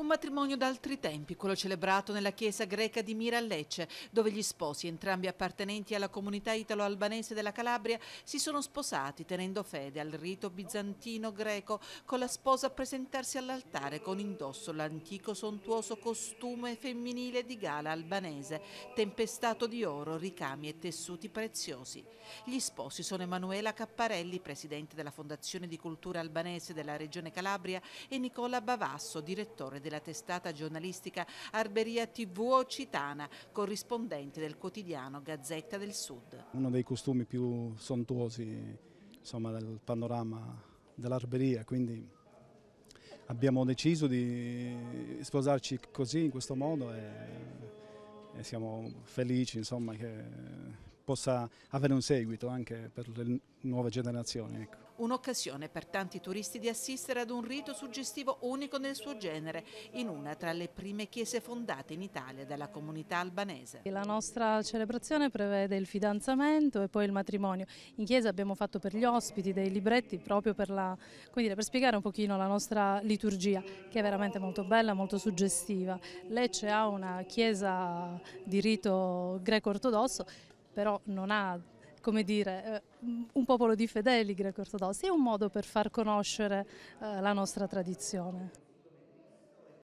Un matrimonio d'altri tempi, quello celebrato nella chiesa greca di Mira Lecce, dove gli sposi, entrambi appartenenti alla comunità italo-albanese della Calabria, si sono sposati tenendo fede al rito bizantino-greco, con la sposa a presentarsi all'altare con indosso l'antico sontuoso costume femminile di gala albanese, tempestato di oro, ricami e tessuti preziosi. Gli sposi sono Emanuela Capparelli, presidente della Fondazione di Cultura Albanese della Regione Calabria, e Nicola Bavasso, direttore del della testata giornalistica Arberia TV Occitana, corrispondente del quotidiano Gazzetta del Sud. Uno dei costumi più sontuosi insomma, del panorama dell'Arberia, quindi abbiamo deciso di sposarci così, in questo modo e, e siamo felici insomma, che possa avere un seguito anche per le nuove generazioni. Ecco. Un'occasione per tanti turisti di assistere ad un rito suggestivo unico nel suo genere, in una tra le prime chiese fondate in Italia dalla comunità albanese. La nostra celebrazione prevede il fidanzamento e poi il matrimonio. In chiesa abbiamo fatto per gli ospiti dei libretti proprio per, la, dire, per spiegare un pochino la nostra liturgia, che è veramente molto bella, molto suggestiva. Lecce ha una chiesa di rito greco-ortodosso però non ha come dire, eh, un popolo di fedeli greco-ortodossi, è un modo per far conoscere eh, la nostra tradizione.